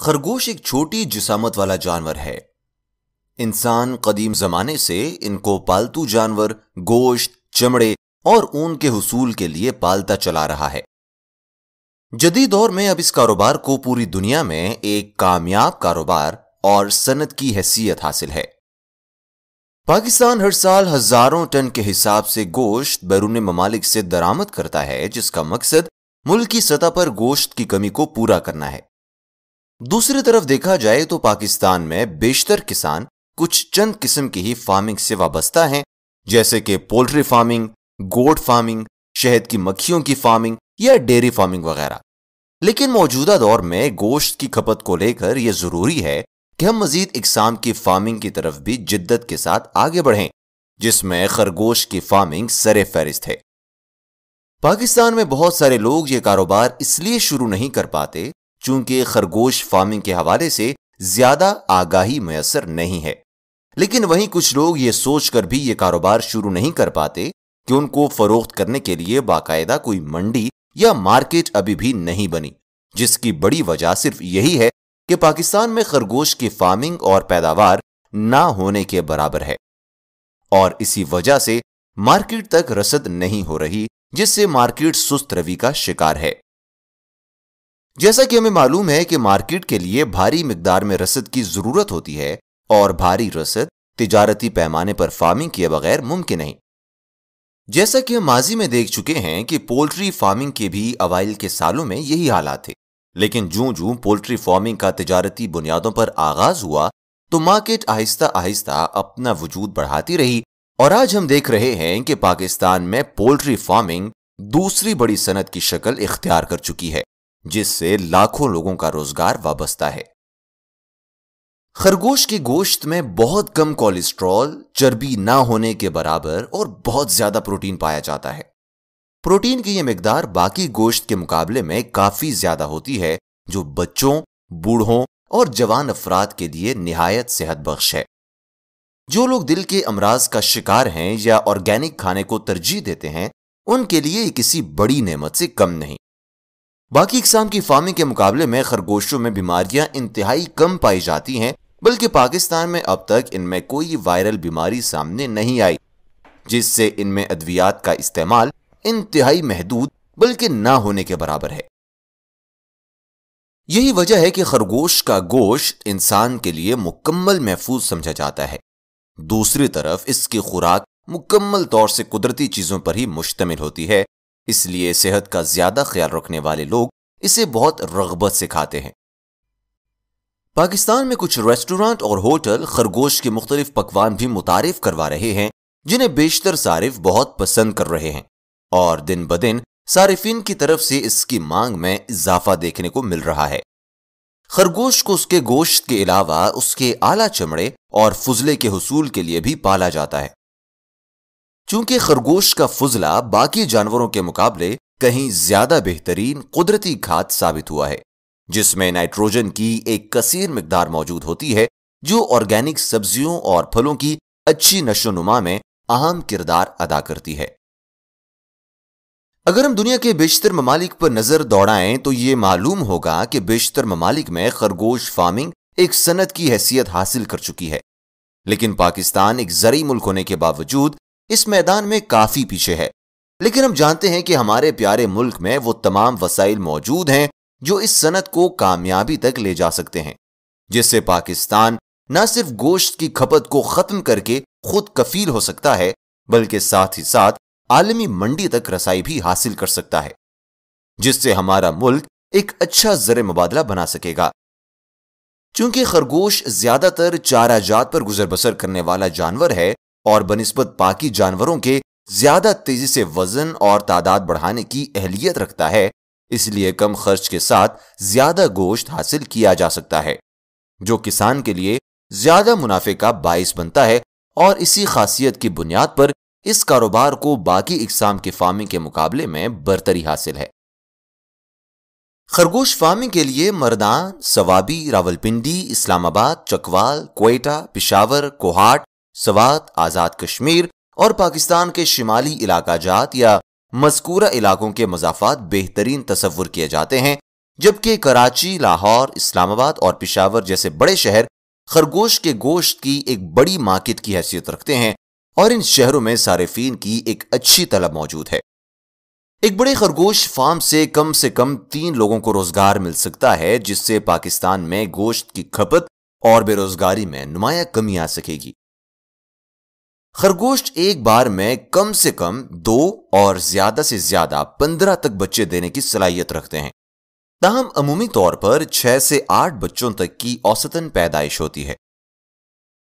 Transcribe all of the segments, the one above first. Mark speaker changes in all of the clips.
Speaker 1: खरगोश एक छोटी जिसामत वाला जानवर है इंसान कदीम जमाने से इनको पालतू जानवर गोश्त चमड़े और ऊन के हसूल के लिए पालता चला रहा है जदी दौर में अब इस कारोबार को पूरी दुनिया में एक कामयाब कारोबार और सनत की हैसियत हासिल है पाकिस्तान हर साल हजारों टन के हिसाब से गोश्त बैरून ममालिक से दरामद करता है जिसका मकसद मुल्क की सतह पर गोश्त की कमी को पूरा करना है दूसरी तरफ देखा जाए तो पाकिस्तान में बेशतर किसान कुछ चंद किस्म की ही फार्मिंग से वाबस्ता हैं जैसे कि पोल्ट्री फार्मिंग गोट फार्मिंग शहद की मक्खियों की फार्मिंग या डेयरी फार्मिंग वगैरह लेकिन मौजूदा दौर में गोश्त की खपत को लेकर यह जरूरी है कि हम मजीद इकसाम की फार्मिंग की तरफ भी जिद्दत के साथ आगे बढ़ें जिसमें खरगोश की फार्मिंग सर फहरिस्त है पाकिस्तान में बहुत सारे लोग ये कारोबार इसलिए शुरू नहीं कर पाते चूंकि खरगोश फार्मिंग के हवाले से ज्यादा आगाही मैसर नहीं है लेकिन वहीं कुछ लोग ये सोचकर भी ये कारोबार शुरू नहीं कर पाते कि उनको फरोख्त करने के लिए बाकायदा कोई मंडी या मार्केट अभी भी नहीं बनी जिसकी बड़ी वजह सिर्फ यही है कि पाकिस्तान में खरगोश की फार्मिंग और पैदावार ना होने के बराबर है और इसी वजह से मार्केट तक रसद नहीं हो रही जिससे मार्केट सुस्त रवि का शिकार है जैसा कि हमें मालूम है कि मार्केट के लिए भारी मकदार में रसद की जरूरत होती है और भारी रसद तजारती पैमाने पर फार्मिंग किए बगैर मुमकिन नहीं जैसा कि हम माजी में देख चुके हैं कि पोल्ट्री फार्मिंग के भी अवाइल के सालों में यही हालात थे लेकिन जू जू पोल्ट्री फार्मिंग का तजारती बुनियादों पर आगाज हुआ तो मार्केट आहिस्ता आहिस्ता अपना वजूद बढ़ाती रही और आज हम देख रहे हैं कि पाकिस्तान में पोल्ट्री फार्मिंग दूसरी बड़ी सनत की शक्ल इख्तियार कर चुकी है जिससे लाखों लोगों का रोजगार वाबस्ता है खरगोश के गोश्त में बहुत कम कोलेस्ट्रॉल चर्बी ना होने के बराबर और बहुत ज्यादा प्रोटीन पाया जाता है प्रोटीन की यह मकदार बाकी गोश्त के मुकाबले में काफी ज्यादा होती है जो बच्चों बूढ़ों और जवान अफराद के लिए निहायत सेहत बख्श है जो लोग दिल के अमराज का शिकार हैं या ऑर्गेनिक खाने को तरजीह देते हैं उनके लिए किसी बड़ी नेमत से कम नहीं बाकी इकसाम की फार्मिंग के मुकाबले में खरगोशों में बीमारियां इंतहाई कम पाई जाती हैं बल्कि पाकिस्तान में अब तक इनमें कोई वायरल बीमारी सामने नहीं आई जिससे इनमें अद्वियात का इस्तेमाल इंतहाई महदूद बल्कि ना होने के बराबर है यही वजह है कि खरगोश का गोश इंसान के लिए मुकम्मल महफूज समझा जाता है दूसरी तरफ इसकी खुराक मुकम्मल तौर से कुदरती चीजों पर ही मुश्तमिल होती है इसलिए सेहत का ज्यादा ख्याल रखने वाले लोग इसे बहुत रगबत से खाते हैं पाकिस्तान में कुछ रेस्टोरेंट और होटल खरगोश के मुख्तलिफ पकवान भी मुतारफ करवा रहे हैं जिन्हें बेशतर सारिफ बहुत पसंद कर रहे हैं और दिन ब दिन सारिफिन की तरफ से इसकी मांग में इजाफा देखने को मिल रहा है खरगोश को उसके गोश्त के अलावा उसके आला चमड़े और फजले के हसूल के लिए भी पाला जाता है चूंकि खरगोश का फुजला बाकी जानवरों के मुकाबले कहीं ज्यादा बेहतरीन कुदरती खाद साबित हुआ है जिसमें नाइट्रोजन की एक कसीर मकदार मौजूद होती है जो ऑर्गेनिक सब्जियों और फलों की अच्छी नशोनुमा में अहम किरदार अदा करती है अगर हम दुनिया के बेशतर ममालिक पर नजर दौड़ाएं तो ये मालूम होगा कि बेशतर ममालिक में खरगोश फार्मिंग एक सनत की हैसियत हासिल कर चुकी है लेकिन पाकिस्तान एक जरिए मुल्क होने के बावजूद इस मैदान में काफी पीछे है लेकिन हम जानते हैं कि हमारे प्यारे मुल्क में वो तमाम वसाइल मौजूद हैं जो इस सनत को कामयाबी तक ले जा सकते हैं जिससे पाकिस्तान न सिर्फ गोश्त की खपत को खत्म करके खुद कफील हो सकता है बल्कि साथ ही साथ आलमी मंडी तक रसाई भी हासिल कर सकता है जिससे हमारा मुल्क एक अच्छा जर मुबादला बना सकेगा चूंकि खरगोश ज्यादातर चारा जात पर गुजर बसर करने वाला जानवर है और बनस्बत बाकी जानवरों के ज्यादा तेजी से वजन और तादाद बढ़ाने की अहलियत रखता है इसलिए कम खर्च के साथ ज्यादा गोश्त हासिल किया जा सकता है जो किसान के लिए ज्यादा मुनाफे का बायस बनता है और इसी खासियत की बुनियाद पर इस कारोबार को बाकी इकसाम के फार्मिंग के मुकाबले में बरतरी हासिल है खरगोश फार्मिंग के लिए मरदान सवाबी रावलपिंडी इस्लामाबाद चकवाल कोयटा पिशावर कोहाट सवात आज़ाद कश्मीर और पाकिस्तान के शिमाली इलाका जात या मजकूरा इलाकों के मजाफात बेहतरीन तस्वुर किए जाते हैं जबकि कराची लाहौर इस्लामाबाद और पिशावर जैसे बड़े शहर खरगोश के गोश्त की एक बड़ी मार्केट की हैसियत रखते हैं और इन शहरों में सार्फिन की एक अच्छी तलब मौजूद है एक बड़े खरगोश फार्म से कम से कम तीन लोगों को रोजगार मिल सकता है जिससे पाकिस्तान में गोश्त की खपत और बेरोजगारी में नुमाया कमी आ सकेगी खरगोश एक बार में कम से कम दो और ज्यादा से ज्यादा पंद्रह तक बच्चे देने की सलाहियत रखते हैं ताहम अमूमी तौर पर छह से आठ बच्चों तक की औसतन पैदाइश होती है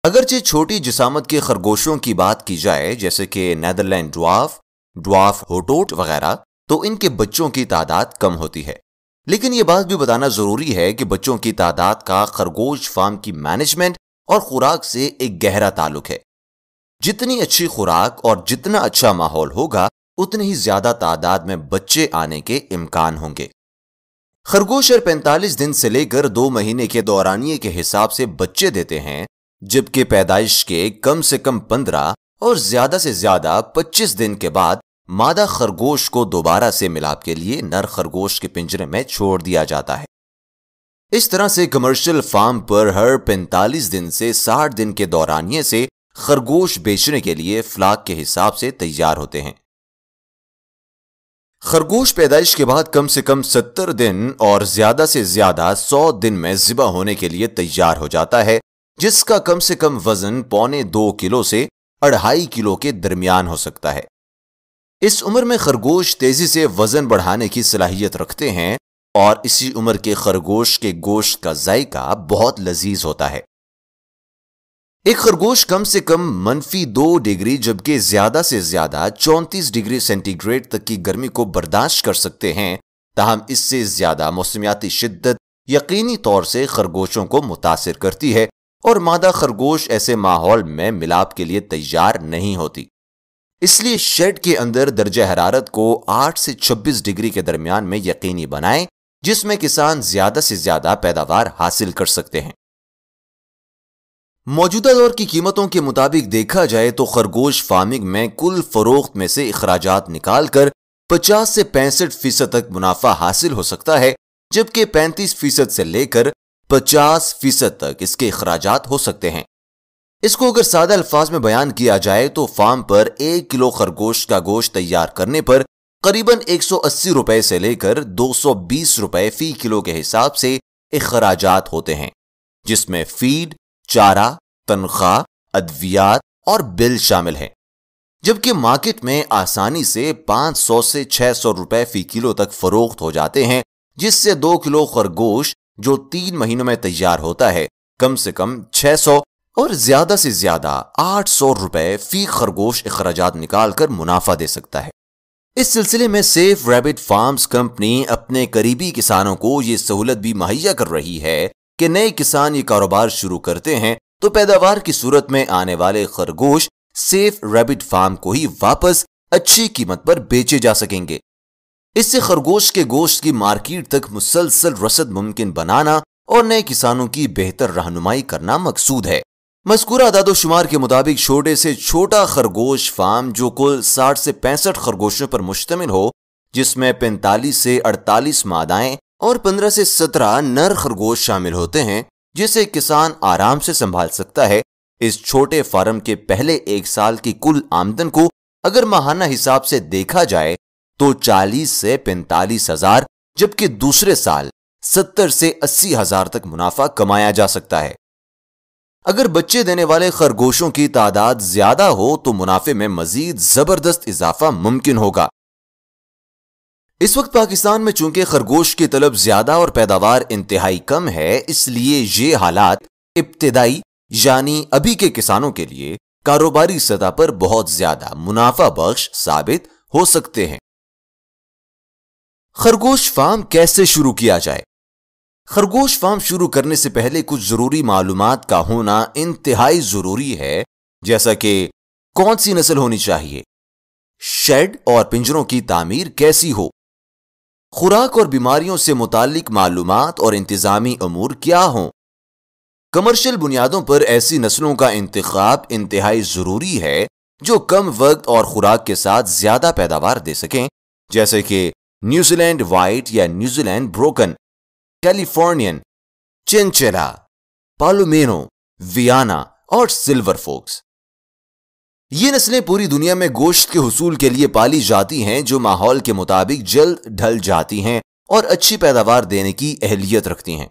Speaker 1: अगरचे छोटी जिसामत के खरगोशों की बात की जाए जैसे कि नैदरलैंड ड्वाफ ड्वाफ होटोट वगैरह तो इनके बच्चों की तादाद कम होती है लेकिन यह बात भी बताना जरूरी है कि बच्चों की तादाद का खरगोश फार्म की मैनेजमेंट और खुराक से एक गहरा ताल्लुक है जितनी अच्छी खुराक और जितना अच्छा माहौल होगा उतनी ही ज्यादा तादाद में बच्चे आने के इम्कान होंगे खरगोश और 45 दिन से लेकर दो महीने के दौरानिए के हिसाब से बच्चे देते हैं जबकि पैदाइश के कम से कम 15 और ज्यादा से ज्यादा 25 दिन के बाद मादा खरगोश को दोबारा से मिलाप के लिए नर खरगोश के पिंजरे में छोड़ दिया जाता है इस तरह से कमर्शियल फार्म पर हर 45 दिन से 60 दिन के दौरानिए से खरगोश बेचने के लिए फ्लाक के हिसाब से तैयार होते हैं खरगोश पैदाइश के बाद कम से कम सत्तर दिन और ज्यादा से ज्यादा सौ दिन में जिबा होने के लिए तैयार हो जाता है जिसका कम से कम वजन पौने दो किलो से अढ़ाई किलो के दरमियान हो सकता है इस उम्र में खरगोश तेजी से वजन बढ़ाने की सलाहियत रखते हैं और इसी उम्र के खरगोश के गोश्त का जायका बहुत लजीज होता है एक खरगोश कम से कम मनफी दो डिग्री जबकि ज्यादा से ज्यादा 34 डिग्री सेंटीग्रेड तक की गर्मी को बर्दाश्त कर सकते हैं ताहम इससे ज्यादा मौसमियाती शिद्दत यकीनी तौर से खरगोशों को मुतासर करती है और मादा खरगोश ऐसे माहौल में मिलाप के लिए तैयार नहीं होती इसलिए शेड के अंदर दर्ज हरारत को 8 से 26 डिग्री के दरमियान में यकीनी बनाएं जिसमें किसान ज्यादा से ज्यादा पैदावार हासिल कर सकते हैं मौजूदा दौर की कीमतों के मुताबिक देखा जाए तो खरगोश फार्मिंग में कुल फरोख्त में से अखराज निकाल कर पचास से पैंसठ फीसद तक मुनाफा हासिल हो सकता है जबकि पैंतीस फीसद से लेकर पचास फीसद तक इसके अखराज हो सकते हैं इसको अगर सादा अल्फाज में बयान किया जाए तो फार्म पर एक किलो खरगोश का गोश्त तैयार करने पर करीबन 180 रुपए से लेकर 220 रुपए फी किलो के हिसाब से अखराज होते हैं जिसमें फीड चारा तनख्वाह अद्वियात और बिल शामिल हैं जबकि मार्केट में आसानी से 500 से 600 रुपए फी किलो तक फरोख्त हो जाते हैं जिससे दो किलो खरगोश जो तीन महीनों में तैयार होता है कम से कम 600 और ज्यादा से ज्यादा 800 रुपए फी खरगोश अखराज निकालकर मुनाफा दे सकता है इस सिलसिले में सेफ रैबिट फार्म्स कंपनी अपने करीबी किसानों को ये सहूलत भी मुहैया कर रही है कि नए किसान ये कारोबार शुरू करते हैं तो पैदावार की सूरत में आने वाले खरगोश सेफ रैबिट फार्म को ही वापस अच्छी कीमत पर बेचे जा सकेंगे इससे खरगोश के गोश्त की मार्केट तक मुसलसल रसद मुमकिन बनाना और नए किसानों की बेहतर रहनुमाई करना मकसूद है मस्कूरा दादोशुमार के मुताबिक छोटे से छोटा खरगोश फार्म जो कुल 60 से पैंसठ खरगोशों पर मुश्तमिल हो जिसमें 45 से 48 मादाएं और 15 से 17 नर खरगोश शामिल होते हैं जिसे किसान आराम से संभाल सकता है इस छोटे फार्म के पहले एक साल की कुल आमदन को अगर माहाना हिसाब से देखा जाए तो 40 से पैंतालीस हजार जबकि दूसरे साल 70 से अस्सी हजार तक मुनाफा कमाया जा सकता है अगर बच्चे देने वाले खरगोशों की तादाद ज्यादा हो तो मुनाफे में मजीद जबरदस्त इजाफा मुमकिन होगा इस वक्त पाकिस्तान में चूंकि खरगोश की तलब ज्यादा और पैदावार इंतहाई कम है इसलिए ये हालात इब्तदाई यानी अभी के किसानों के लिए कारोबारी सतह पर बहुत ज्यादा मुनाफा बख्श साबित हो सकते हैं खरगोश फार्म कैसे शुरू किया जाए खरगोश फार्म शुरू करने से पहले कुछ जरूरी मालूम का होना इंतहाई जरूरी है जैसा कि कौन सी नस्ल होनी चाहिए शेड और पिंजरों की तामीर कैसी हो खुराक और बीमारियों से मुतल मालूम और इंतज़ामी अमूर क्या हों कमर्शल बुनियादों पर ऐसी नस्लों का इंतखब इंतहाई ज़रूरी है जो कम वक्त और खुराक के साथ ज़्यादा पैदावार दे सकें जैसे कि न्यूजीलैंड वाइट या New Zealand broken Californian chinchilla palomino Vienna और सिल्वर फोक्स ये नस्लें पूरी दुनिया में गोश्त के हसूल के लिए पाली जाती हैं जो माहौल के मुताबिक जल्द ढल जाती हैं और अच्छी पैदावार देने की अहलियत रखती हैं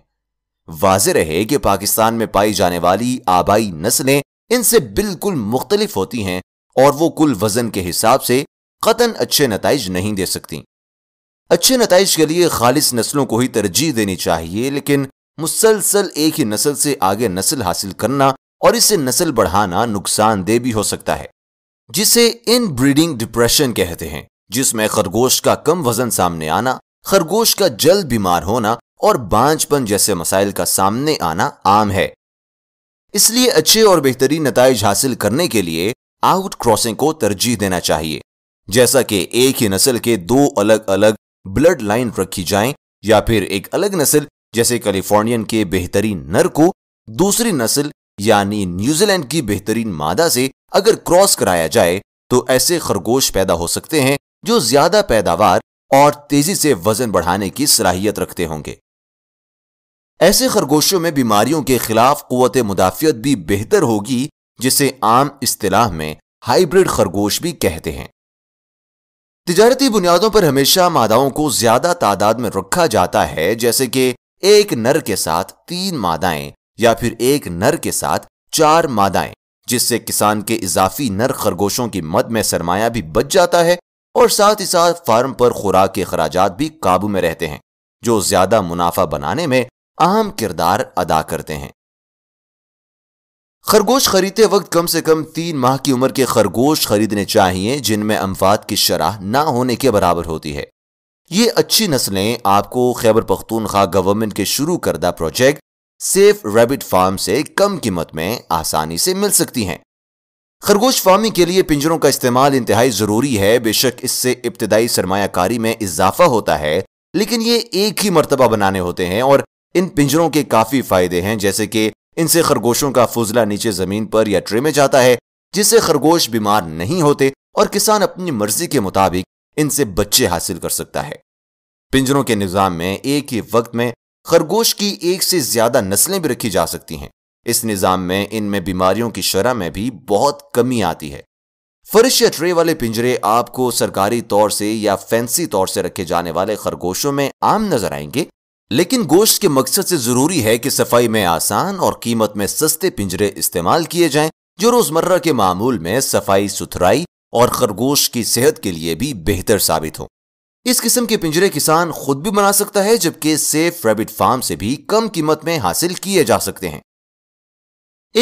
Speaker 1: वाज रहे कि पाकिस्तान में पाई जाने वाली आबाई नस्लें इनसे बिल्कुल मुख्तलिफ होती हैं और वो कुल वजन के हिसाब से कतन अच्छे नतज नहीं दे सकती अच्छे नतज के लिए खालिश नस्लों को ही तरजीह देनी चाहिए लेकिन मुसलसल एक ही नस्ल से आगे नस्ल हासिल करना और इससे नस्ल बढ़ाना नुकसानदेह भी हो सकता है जिसे इन ब्रीडिंग डिप्रेशन कहते हैं जिसमें खरगोश का कम वजन सामने आना खरगोश का जल्द बीमार होना और बांझपन जैसे मसाइल का सामने आना आम है इसलिए अच्छे और बेहतरीन नतज हासिल करने के लिए आउट क्रॉसिंग को तरजीह देना चाहिए जैसा कि एक ही नस्ल के दो अलग अलग ब्लड लाइन रखी जाएं या फिर एक अलग नस्ल जैसे कैलिफोर्नियन के बेहतरीन नर को दूसरी नस्ल यानी न्यूजीलैंड की बेहतरीन मादा से अगर क्रॉस कराया जाए तो ऐसे खरगोश पैदा हो सकते हैं जो ज्यादा पैदावार और तेजी से वजन बढ़ाने की सलाहियत रखते होंगे ऐसे खरगोशों में बीमारियों के खिलाफ कुत मुदाफियत भी बेहतर होगी जिसे आम इस्तेलाह में हाइब्रिड खरगोश भी कहते हैं तिजारती बुनियादों पर हमेशा मादाओं को ज्यादा तादाद में रखा जाता है जैसे कि एक नर के साथ तीन मादाएं या फिर एक नर के साथ चार मादाएं जिससे किसान के इजाफी नर खरगोशों की मद में सरमाया भी बच जाता है और साथ ही साथ फार्म पर खुराक के अखराज भी काबू में रहते हैं जो ज्यादा मुनाफा बनाने में अहम किरदार अदा करते हैं खरगोश खरीदते वक्त कम से कम तीन माह की उम्र के खरगोश खरीदने चाहिए जिनमें अमफात की शराह ना होने के बराबर होती है ये अच्छी नस्लें आपको खैबर पख्तूनख्वा गवर्नमेंट के शुरू करदा प्रोजेक्ट सेफ रैबिट फार्म से कम कीमत में आसानी से मिल सकती हैं खरगोश फार्मिंग के लिए पिंजरों का इस्तेमाल इंतहाई ज़रूरी है बेशक इससे इब्तदाई सरमाकारी में इजाफा होता है लेकिन ये एक ही मरतबा बनाने होते हैं और इन पिंजरों के काफ़ी फ़ायदे हैं जैसे कि इनसे खरगोशों का फुजला नीचे ज़मीन पर या ट्रे में जाता है जिससे खरगोश बीमार नहीं होते और किसान अपनी मर्जी के मुताबिक इनसे बच्चे हासिल कर सकता है पिंजरों के निज़ाम में एक ही वक्त में खरगोश की एक से ज्यादा नस्लें भी रखी जा सकती हैं इस निज़ाम में इनमें बीमारियों की शरह में भी बहुत कमी आती है फरिश या ट्रे वाले पिंजरे आपको सरकारी तौर से या फैंसी तौर से रखे जाने वाले खरगोशों में आम नजर आएंगे लेकिन गोश्त के मकसद से जरूरी है कि सफाई में आसान और कीमत में सस्ते पिंजरे इस्तेमाल किए जाएं जो रोजमर्रा के मामूल में सफाई सुथराई और खरगोश की सेहत के लिए भी बेहतर साबित हो इस किस्म के पिंजरे किसान खुद भी बना सकता है जबकि सेफ रैबिट फार्म से भी कम कीमत में हासिल किए जा सकते हैं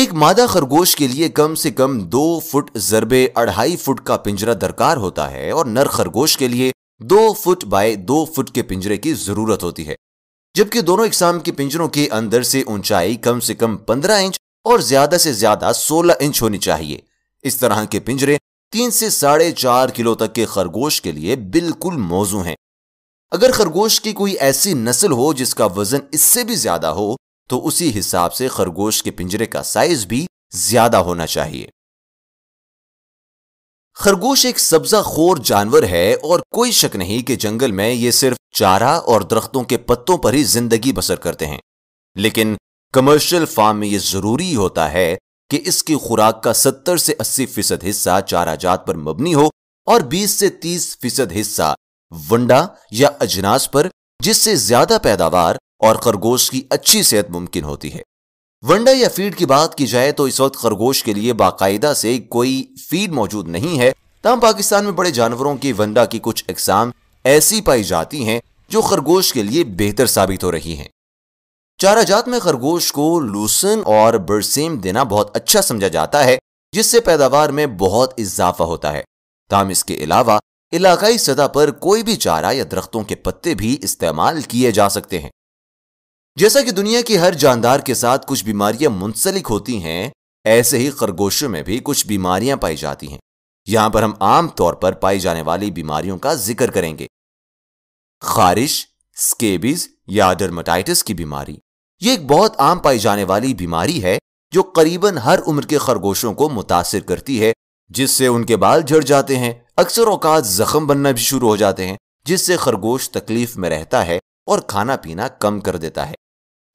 Speaker 1: एक मादा खरगोश के लिए कम से कम दो फुट जरबे अढ़ाई फुट का पिंजरा दरकार होता है और नर खरगोश के लिए दो फुट बाय दो फुट के पिंजरे की जरूरत होती है जबकि दोनों इकसाम के पिंजरों के अंदर से ऊंचाई कम से कम पंद्रह इंच और ज्यादा से ज्यादा सोलह इंच होनी चाहिए इस तरह के पिंजरे तीन से साढ़े चार किलो तक के खरगोश के लिए बिल्कुल मौजू हैं अगर खरगोश की कोई ऐसी नस्ल हो जिसका वजन इससे भी ज्यादा हो तो उसी हिसाब से खरगोश के पिंजरे का साइज भी ज्यादा होना चाहिए खरगोश एक सब्जा खोर जानवर है और कोई शक नहीं कि जंगल में ये सिर्फ चारा और दरख्तों के पत्तों पर ही जिंदगी बसर करते हैं लेकिन कमर्शियल फार्म में यह जरूरी होता है कि इसकी खुराक का 70 से 80 फीसद हिस्सा चारा जात पर मबनी हो और 20 से 30 फीसद हिस्सा वंडा या अजनास पर जिससे ज्यादा पैदावार और खरगोश की अच्छी सेहत मुमकिन होती है वंडा या फीड की बात की जाए तो इस वक्त खरगोश के लिए बाकायदा से कोई फीड मौजूद नहीं है तमाम पाकिस्तान में बड़े जानवरों की वंडा की कुछ एक्साम ऐसी पाई जाती हैं जो खरगोश के लिए बेहतर साबित हो रही हैं चारा जात में खरगोश को लूसन और बरसेम देना बहुत अच्छा समझा जाता है जिससे पैदावार में बहुत इजाफा होता है ताम इसके अलावा इलाकाई सतह पर कोई भी चारा या दरख्तों के पत्ते भी इस्तेमाल किए जा सकते हैं जैसा कि दुनिया की हर जानदार के साथ कुछ बीमारियां मुंसलिक होती हैं ऐसे ही खरगोशों में भी कुछ बीमारियां पाई जाती हैं यहां पर हम आम तौर पर पाई जाने वाली बीमारियों का जिक्र करेंगे खारिश स्केबिज या डर्माटाइटिस की बीमारी ये एक बहुत आम पाई जाने वाली बीमारी है जो करीबन हर उम्र के खरगोशों को मुतासर करती है जिससे उनके बाल झड़ जाते हैं अक्सर औकात जख्म बनना भी शुरू हो जाते हैं जिससे खरगोश तकलीफ में रहता है और खाना पीना कम कर देता है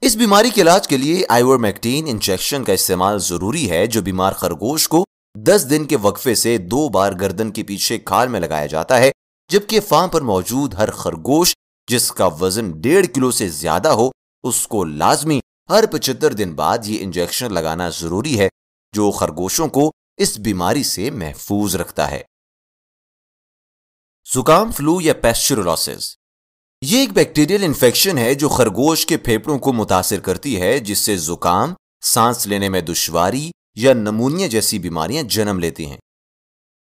Speaker 1: इस बीमारी के इलाज के लिए आइवरमैक्टीन इंजेक्शन का इस्तेमाल जरूरी है जो बीमार खरगोश को 10 दिन के वक्फे से दो बार गर्दन के पीछे खाल में लगाया जाता है जबकि फार्म पर मौजूद हर खरगोश जिसका वजन डेढ़ किलो से ज्यादा हो उसको लाजमी हर पचहत्तर दिन बाद ये इंजेक्शन लगाना जरूरी है जो खरगोशों को इस बीमारी से महफूज रखता है जुकाम फ्लू या पेस्चुरोसिस ये एक बैक्टीरियल इन्फेक्शन है जो खरगोश के फेफड़ों को मुतासर करती है जिससे जुकाम सांस लेने में दुश्वारी या नमूनिया जैसी बीमारियां जन्म लेती हैं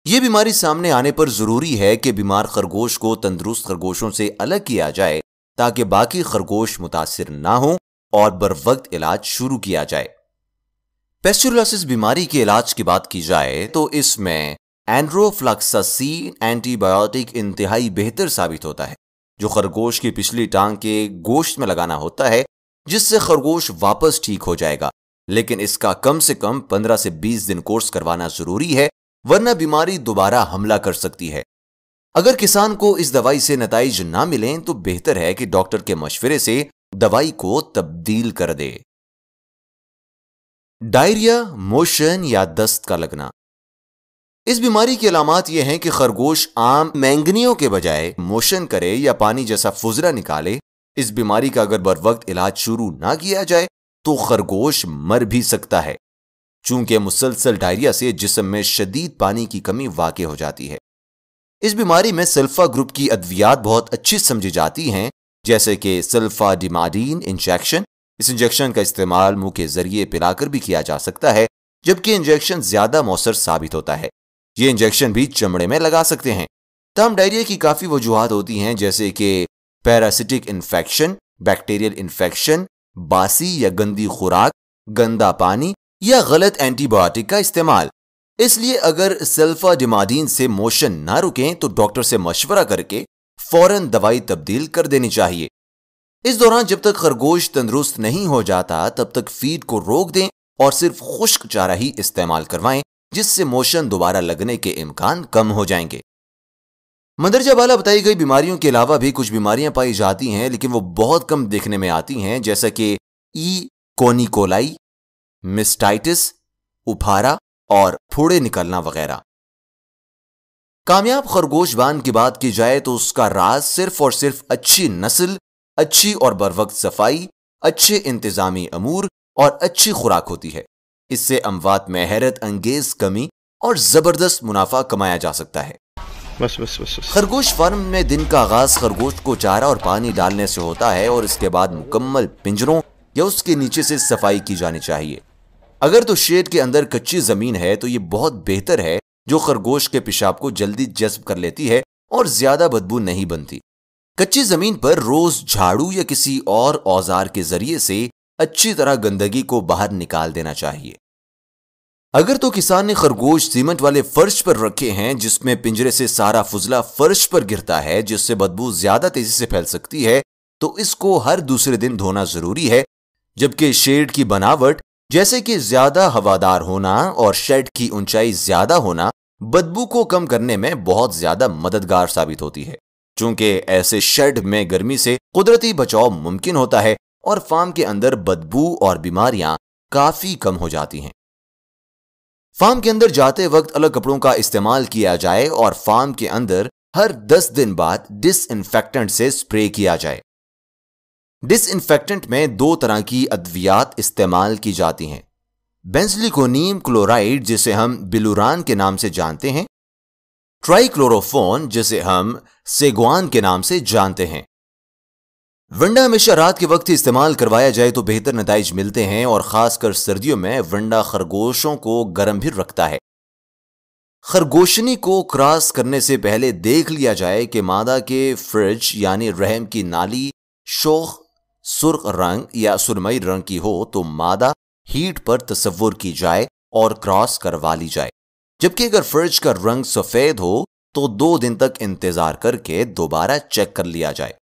Speaker 1: यह बीमारी सामने आने पर जरूरी है कि बीमार खरगोश को तंदुरुस्त खरगोशों से अलग किया जाए ताकि बाकी खरगोश मुतासर ना हो और बर वक्त इलाज शुरू किया जाए पेस्टुलसिस बीमारी के इलाज की बात की जाए तो इसमें एंड्रोफ्लक्सासीन एंटीबायोटिक इंतहाई बेहतर साबित होता है जो खरगोश की पिछली टांग के गोश्त में लगाना होता है जिससे खरगोश वापस ठीक हो जाएगा लेकिन इसका कम से कम 15 से 20 दिन कोर्स करवाना जरूरी है वरना बीमारी दोबारा हमला कर सकती है अगर किसान को इस दवाई से नतज ना मिले तो बेहतर है कि डॉक्टर के मशवरे से दवाई को तब्दील कर दे डायरिया मोशन या दस्त का लगना इस बीमारी की अलामत यह है कि खरगोश आम मैंगनियों के बजाय मोशन करे या पानी जैसा फुजरा निकाले इस बीमारी का अगर बर वक्त इलाज शुरू ना किया जाए तो खरगोश मर भी सकता है चूंकि मुसलसल डायरिया से जिसम में शदीद पानी की कमी वाक़ हो जाती है इस बीमारी में सल्फा ग्रुप की अद्वियात बहुत अच्छी समझी जाती हैं जैसे कि सल्फा डिमाडीन इंजेक्शन इस इंजेक्शन का इस्तेमाल मुंह के जरिए पिलाकर भी किया जा सकता है जबकि इंजेक्शन ज्यादा मौसर साबित होता है ये इंजेक्शन भी चमड़े में लगा सकते हैं तमाम डायरिया की काफ़ी वजूहत होती हैं जैसे कि पैरासिटिक इन्फेक्शन बैक्टीरियल इन्फेक्शन बासी या गंदी खुराक गंदा पानी या गलत एंटीबायोटिक का इस्तेमाल इसलिए अगर सेल्फा डिमाडीन से मोशन ना रुकें तो डॉक्टर से मशवरा करके फौरन दवाई तब्दील कर देनी चाहिए इस दौरान जब तक खरगोश तंदुरुस्त नहीं हो जाता तब तक फीड को रोक दें और सिर्फ खुश्क चारा ही इस्तेमाल करवाएं जिससे मोशन दोबारा लगने के इम्कान कम हो जाएंगे मंदरजा बाला बताई गई बीमारियों के अलावा भी कुछ बीमारियां पाई जाती हैं लेकिन वो बहुत कम देखने में आती हैं जैसा कि ई कोनिकोलाई मिस्टाइटिस उफारा और फोड़े निकलना वगैरह कामयाब खरगोश बांध की बात की जाए तो उसका राज सिर्फ और सिर्फ अच्छी नस्ल अच्छी और बरवक्त सफाई अच्छे इंतजामी अमूर और अच्छी खुराक होती है इससे अमवात में हैरत अंगेज कमी और जबरदस्त मुनाफा कमाया जा सकता है बस बस बस, बस। खरगोश फार्म में दिन का आगाज खरगोश को चारा और पानी डालने से होता है और इसके बाद मुकम्मल पिंजरों या उसके नीचे से सफाई की जानी चाहिए अगर तो शेड के अंदर कच्ची जमीन है तो ये बहुत बेहतर है जो खरगोश के पेशाब को जल्दी जज्ब कर लेती है और ज्यादा बदबू नहीं बनती कच्ची जमीन पर रोज झाड़ू या किसी और औजार के जरिए से अच्छी तरह गंदगी को बाहर निकाल देना चाहिए अगर तो किसान ने खरगोश सीमेंट वाले फर्श पर रखे हैं जिसमें पिंजरे से सारा फुजला फर्श पर गिरता है जिससे बदबू ज्यादा तेजी से फैल सकती है तो इसको हर दूसरे दिन धोना जरूरी है जबकि शेड की बनावट जैसे कि ज्यादा हवादार होना और शेड की ऊंचाई ज्यादा होना बदबू को कम करने में बहुत ज्यादा मददगार साबित होती है चूंकि ऐसे शेड में गर्मी से कुदरती बचाव मुमकिन होता है और फार्म के अंदर बदबू और बीमारियां काफी कम हो जाती हैं फार्म के अंदर जाते वक्त अलग कपड़ों का इस्तेमाल किया जाए और फार्म के अंदर हर 10 दिन बाद डिसइंफेक्टेंट से स्प्रे किया जाए डिसइंफेक्टेंट में दो तरह की अद्वियात इस्तेमाल की जाती हैं बेंसलिकोनीम क्लोराइड जिसे हम बिलुरान के नाम से जानते हैं ट्राइक्लोरोफोन जिसे हम सेगवान के नाम से जानते हैं वंडा हमेशा रात के वक्त इस्तेमाल करवाया जाए तो बेहतर नतज मिलते हैं और खासकर सर्दियों में वंडा खरगोशों को गर्म भी रखता है खरगोशनी को क्रॉस करने से पहले देख लिया जाए कि मादा के फ्रिज यानी रहम की नाली शोख सुर्ख रंग या सुरमई रंग की हो तो मादा हीट पर तस्वुर की जाए और क्रॉस करवा ली जाए जबकि अगर फ्रिज का रंग सफेद हो तो दो दिन तक इंतजार करके दोबारा चेक कर लिया जाए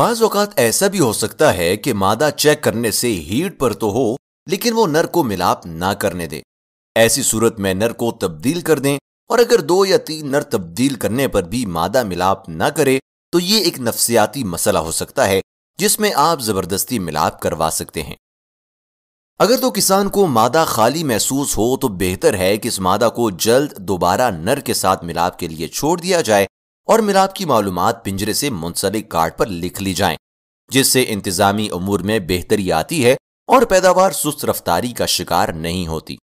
Speaker 1: बाज ऐसा भी हो सकता है कि मादा चेक करने से हीट पर तो हो लेकिन वो नर को मिलाप ना करने दे ऐसी सूरत में नर को तब्दील कर दें और अगर दो या तीन नर तब्दील करने पर भी मादा मिलाप ना करे तो ये एक नफसियाती मसला हो सकता है जिसमें आप जबरदस्ती मिलाप करवा सकते हैं अगर तो किसान को मादा खाली महसूस हो तो बेहतर है कि इस मादा को जल्द दोबारा नर के साथ मिलाप के लिए छोड़ दिया जाए और मिलाप की मालूम पिंजरे से मुंसलिक कार्ड पर लिख ली जाए जिससे इंतजामी अमूर में बेहतरी आती है और पैदावार सुस्त रफ्तारी का शिकार नहीं होती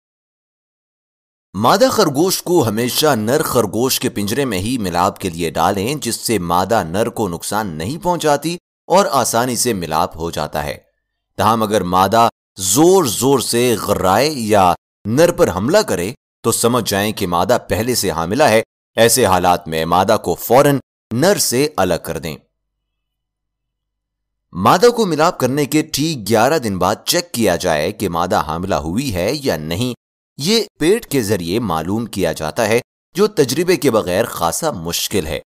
Speaker 1: मादा खरगोश को हमेशा नर खरगोश के पिंजरे में ही मिलाप के लिए डालें जिससे मादा नर को नुकसान नहीं पहुंचाती और आसानी से मिलाप हो जाता है तहम अगर मादा जोर जोर से गर्राए या नर पर हमला करे तो समझ जाए कि मादा पहले से हामिला है ऐसे हालात में मादा को फौरन नर से अलग कर दें मादा को मिलाप करने के ठीक 11 दिन बाद चेक किया जाए कि मादा हामला हुई है या नहीं ये पेट के जरिए मालूम किया जाता है जो तजर्बे के बगैर खासा मुश्किल है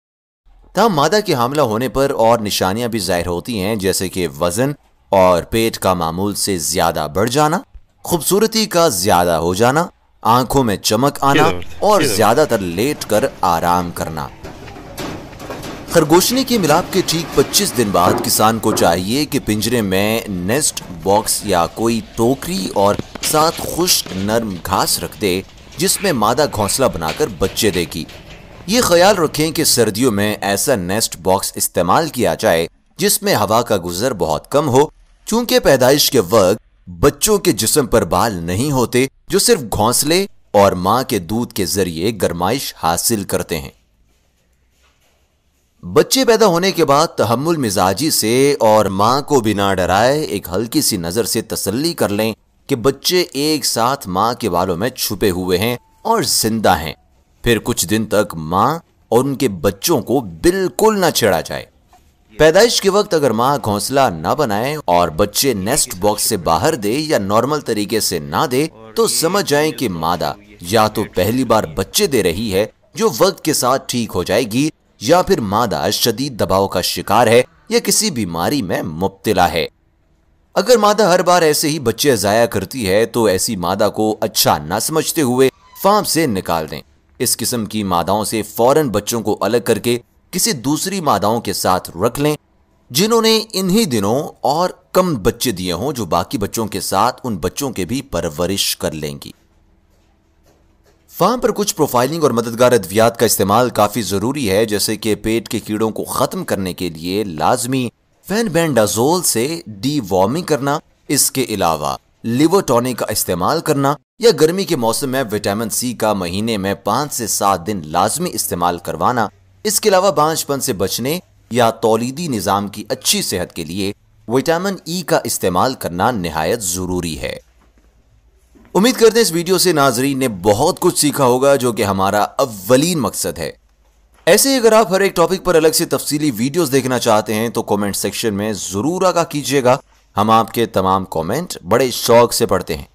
Speaker 1: तहम मादा के हमला होने पर और निशानियां भी जाहिर होती हैं जैसे कि वजन और पेट का मामूल से ज्यादा बढ़ जाना खूबसूरती का ज्यादा हो जाना आंखों में चमक आना और ज्यादातर लेट कर आराम करना खरगोशनी के मिलाप के ठीक 25 दिन बाद किसान को चाहिए कि पिंजरे में नेस्ट बॉक्स या कोई टोकरी और साथ खुश्क नरम घास रख दे जिसमें मादा घोंसला बनाकर बच्चे देगी ये ख्याल रखें कि सर्दियों में ऐसा नेस्ट बॉक्स इस्तेमाल किया जाए जिसमें हवा का गुजर बहुत कम हो चूंकि पैदाइश के वक्त बच्चों के जिस्म पर बाल नहीं होते जो सिर्फ घोंसले और मां के दूध के जरिए गर्माइश हासिल करते हैं बच्चे पैदा होने के बाद तहमुल मिजाजी से और मां को बिना डराए एक हल्की सी नज़र से तसल्ली कर लें कि बच्चे एक साथ मां के बालों में छुपे हुए हैं और जिंदा हैं फिर कुछ दिन तक माँ और उनके बच्चों को बिल्कुल ना छेड़ा जाए पैदाइश के वक्त अगर माँ घोंसला ना बनाए और बच्चे नेस्ट बॉक्स से बाहर दे या नॉर्मल तरीके से ना दे तो समझ जाए कि मादा या तो पहली बार बच्चे दे रही है जो वक्त के साथ ठीक हो जाएगी या फिर मादा शदीद दबाव का शिकार है या किसी बीमारी में मुबतला है अगर मादा हर बार ऐसे ही बच्चे ज़ाया करती है तो ऐसी मादा को अच्छा ना समझते हुए फार्म से निकाल दें इस किस्म की मादाओं से फौरन बच्चों को अलग करके किसी दूसरी मादाओं के साथ रख लें जिन्होंने इन्हीं दिनों और कम बच्चे दिए हों जो बाकी बच्चों के साथ उन बच्चों के भी परवरिश कर लेंगी फार्म पर कुछ प्रोफाइलिंग और मददगार अद्वियात का इस्तेमाल काफ़ी ज़रूरी है जैसे कि पेट के कीड़ों को ख़त्म करने के लिए लाजमी फैन बैंडाजोल से डी वार्मिंग करना इसके अलावा लिवर टॉनिक का इस्तेमाल करना या गर्मी के मौसम में विटामिन सी का महीने में पाँच से सात दिन लाजमी इस्तेमाल करवाना इसके अलावा बांझपन से बचने या तोलीदी निज़ाम की अच्छी सेहत के लिए विटामिन ई e का इस्तेमाल करना नहायत ज़रूरी है उम्मीद करते हैं इस वीडियो से नाजरीन ने बहुत कुछ सीखा होगा जो कि हमारा अव्वलिन मकसद है ऐसे ही अगर आप हर एक टॉपिक पर अलग से तफसीली वीडियोस देखना चाहते हैं तो कमेंट सेक्शन में ज़रूर आगा कीजिएगा हम आपके तमाम कमेंट बड़े शौक से पढ़ते हैं